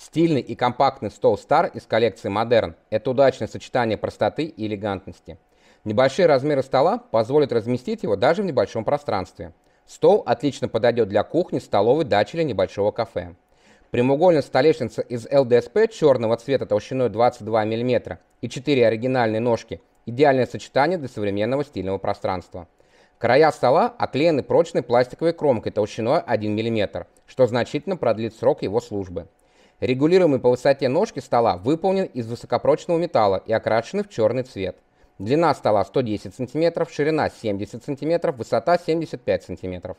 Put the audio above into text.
Стильный и компактный стол Star из коллекции Modern – это удачное сочетание простоты и элегантности. Небольшие размеры стола позволят разместить его даже в небольшом пространстве. Стол отлично подойдет для кухни, столовой, дачи или небольшого кафе. Прямоугольная столешница из ЛДСП черного цвета толщиной 22 мм и 4 оригинальные ножки – идеальное сочетание для современного стильного пространства. Края стола оклеены прочной пластиковой кромкой толщиной 1 мм, что значительно продлит срок его службы. Регулируемый по высоте ножки стола выполнен из высокопрочного металла и окрашен в черный цвет. Длина стола 110 см, ширина 70 см, высота 75 см.